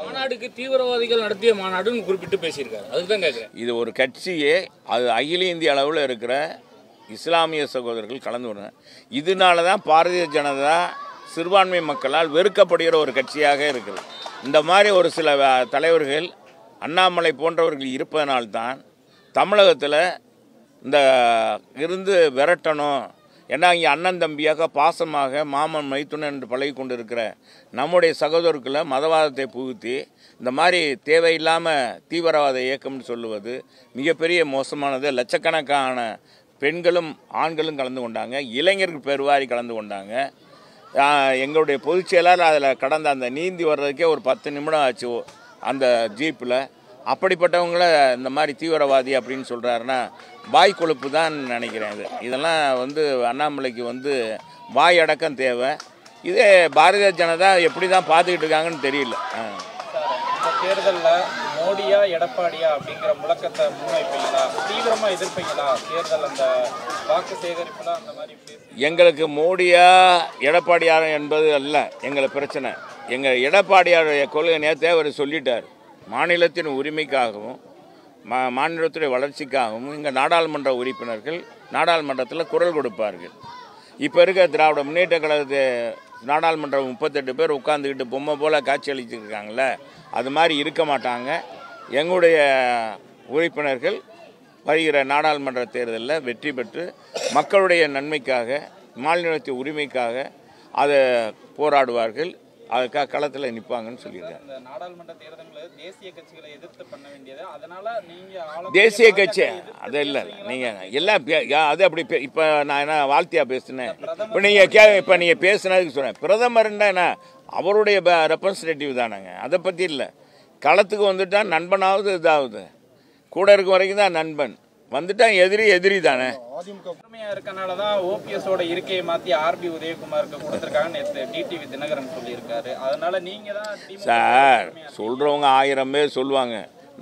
மாநாடுக்கு தீவிரவாதிகள் நடத்திய மாநாடுன்னு குறிப்பிட்டு பேசியிருக்காரு அதுதான் கேட்குறேன் இது ஒரு கட்சியே அது அகில இந்திய அளவில் இருக்கிற இஸ்லாமிய சகோதரர்கள் கலந்து வரணும் இதனால தான் பாரதிய ஜனதா சிறுபான்மை மக்களால் வெறுக்கப்படுகிற ஒரு கட்சியாக இருக்குது இந்த மாதிரி ஒரு சில தலைவர்கள் அண்ணாமலை போன்றவர்கள் இருப்பதனால்தான் தமிழகத்தில் இந்த இருந்து விரட்டணும் ஏன்னா இங்கே அண்ணன் தம்பியாக பாசமாக மாமன் மைத்துனன் என்று பழகி கொண்டு இருக்கிற நம்முடைய சகோதரர்களை மதவாதத்தை புகுத்தி இந்த மாதிரி தேவையில்லாமல் தீவிரவாத இயக்கம்னு சொல்லுவது மிகப்பெரிய மோசமானது லட்சக்கணக்கான பெண்களும் ஆண்களும் கலந்து கொண்டாங்க இளைஞர்கள் பெருவாரி கலந்து கொண்டாங்க எங்களுடைய பொதுச் செயலாளர் அதில் கடந்த அந்த நீந்தி வர்றதுக்கே ஒரு பத்து நிமிடம் ஆச்சு அந்த ஜீப்பில் அப்படிப்பட்டவங்கள இந்த மாதிரி தீவிரவாதி அப்படின்னு சொல்கிறாருன்னா வாய் கொழுப்பு தான் நினைக்கிறேன் இது இதெல்லாம் வந்து அண்ணாமலைக்கு வந்து வாய் அடக்கம் தேவை இதே பாரதிய ஜனதா எப்படி தான் பார்த்துக்கிட்டு இருக்காங்கன்னு தெரியல தேர்தலில் மோடியா எடப்பாடியா அப்படிங்கிற முழக்கத்தை முன்வைப்பீங்களா தீவிரமாக எதிர்ப்பீங்களா தேர்தல் அந்த வாக்கு சேகரிப்புலாம் அந்த மாதிரி எங்களுக்கு மோடியா எடப்பாடியார் என்பது அல்ல எங்களை பிரச்சனை எங்கள் எடப்பாடியாருடைய கொள்கை நேரத்தை அவர் சொல்லிட்டார் மாநிலத்தின் உரிமைக்காகவும் மா மாநிலத்துடைய வளர்ச்சிக்காகவும் இங்கே நாடாளுமன்ற உறுப்பினர்கள் நாடாளுமன்றத்தில் குரல் கொடுப்பார்கள் இப்போ இருக்க திராவிட முன்னேற்ற கழகத்து நாடாளுமன்ற முப்பத்தெட்டு பேர் உட்காந்துக்கிட்டு பொம்மை போல் காட்சி அளிச்சிருக்காங்களே அது மாதிரி இருக்க மாட்டாங்க எங்களுடைய உறுப்பினர்கள் வருகிற நாடாளுமன்ற தேர்தலில் வெற்றி பெற்று மக்களுடைய நன்மைக்காக மாநிலத்தின் உரிமைக்காக அதை போராடுவார்கள் அதுக்காக களத்தில் நிற்பாங்கன்னு சொல்லியிருக்காங்க தேசிய கட்சி அது இல்லை நீங்கள் எல்லாம் அது அப்படி இப்போ நான் என்ன வாழ்த்தியா பேசினேன் இப்போ நீங்கள் கே இப்போ நீங்கள் பேசுனதுக்கு சொன்னேன் பிரதமர்னா என்ன அவருடைய ரெப்ரசன்டேட்டிவ் தானேங்க அதை பற்றி இல்லை களத்துக்கு வந்துட்டால் நண்பனாவது இதாகுது கூட இருக்கும் வரைக்கும் தான் நண்பன் வந்துட்டான் எதிரி எதிரி தானே இருக்கனால தான் ஓபிஎஸோட இருக்கையை மாற்றி ஆர்பி உதயகுமாருக்கு கொடுத்துருக்காங்கன்னு நேற்று டிடிவி தினகரன் சொல்லியிருக்காரு அதனால நீங்கள் சார் சொல்கிறவங்க ஆயிரம் பேர் சொல்லுவாங்க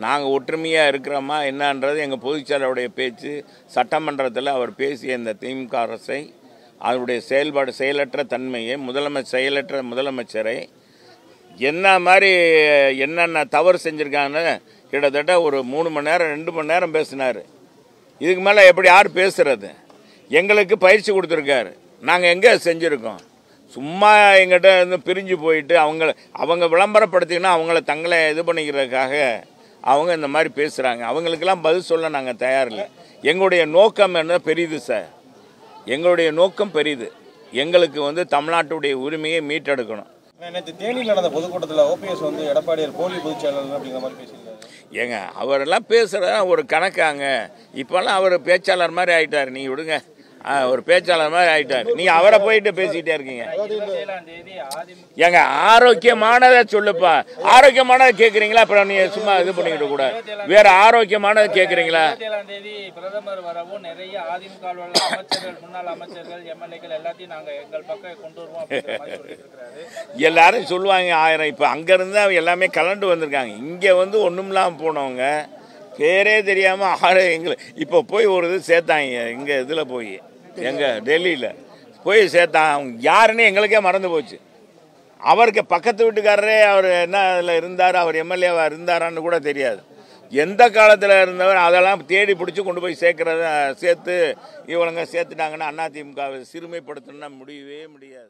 நாங்கள் ஒற்றுமையாக இருக்கிறோமா என்னன்றது எங்கள் பொதுச்செயலாளருடைய பேச்சு சட்டமன்றத்தில் அவர் பேசிய இந்த திமுக அரசை அவருடைய செயல்பாடு செயலற்ற தன்மையை முதலமைச்சர் செயலற்ற முதலமைச்சரை என்ன மாதிரி என்னென்ன தவறு செஞ்சுருக்காங்கன்னு கிட்டத்தட்ட ஒரு மூணு மணி நேரம் ரெண்டு மணி நேரம் பேசினார் இதுக்கு மேலே எப்படி யார் பேசுகிறது எங்களுக்கு பயிற்சி கொடுத்துருக்காரு நாங்கள் எங்கே செஞ்சுருக்கோம் சும்மா எங்கிட்ட வந்து பிரிஞ்சு போயிட்டு அவங்க அவங்க விளம்பரப்படுத்திங்கன்னா அவங்கள தங்களை இது பண்ணிக்கிறதுக்காக அவங்க இந்த மாதிரி பேசுகிறாங்க அவங்களுக்கெல்லாம் பதில் சொல்ல நாங்கள் தயாரில்லை எங்களுடைய நோக்கம் என்ன பெரியது சார் எங்களுடைய நோக்கம் பெரியது எங்களுக்கு வந்து தமிழ்நாட்டுடைய உரிமையை மீட்டெடுக்கணும் நேற்று தேனியில் நடந்த பொதுக்கூட்டத்தில் ஓபிஎஸ் வந்து எடப்பாடியார் போலி பொதுச்செயலாளர் அப்படிங்கிற மாதிரி பேசியிருக்காங்க ஏங்க அவரெல்லாம் பேசுகிறதா ஒரு கணக்காங்க இப்போல்லாம் அவர் பேச்சாளர் மாதிரி ஆகிட்டார் நீங்கள் விடுங்க ஒரு பேச்சாளர் மாதிரி ஆயிட்டார் நீங்கள் அவரை போயிட்டு பேசிக்கிட்டே இருக்கீங்க ஏங்க ஆரோக்கியமானதை சொல்லுப்பா ஆரோக்கியமானதை கேட்குறீங்களா அப்புறம் நீங்கள் சும்மா இது பண்ணிக்கிட்டு கூட வேற ஆரோக்கியமானதை கேட்குறீங்களா பிரதமர் வரவும் நிறைய அதிமுக முன்னாள் அமைச்சர்கள் எம்எல்ஏக்கள் எல்லாத்தையும் எங்கள் பக்கம் கொண்டு வருவோம் எல்லாரும் சொல்லுவாங்க ஆயிரம் இப்போ அங்கேருந்து அவங்க எல்லாமே கலண்டு வந்திருக்காங்க இங்கே வந்து ஒன்றும் போனவங்க பேரே தெரியாமல் ஆறு எங்களை இப்போ போய் ஒரு இது சேர்த்தாங்க எங்கள் இதில் போய் எங்கள் டெல்லியில் போய் சேர்த்தான் அவங்க யாருன்னு எங்களுக்கே மறந்து போச்சு அவருக்கு பக்கத்து வீட்டுக்காரரே அவர் என்ன அதில் இருந்தார் அவர் எம்எல்ஏவாக இருந்தாரான்னு கூட தெரியாது எந்த காலத்தில் இருந்தவர் அதெல்லாம் தேடி பிடிச்சி கொண்டு போய் சேர்க்குறத சேர்த்து இவனுங்க சேர்த்துட்டாங்கன்னா அதிமுக சிறுமைப்படுத்தணும்னா முடியவே முடியாது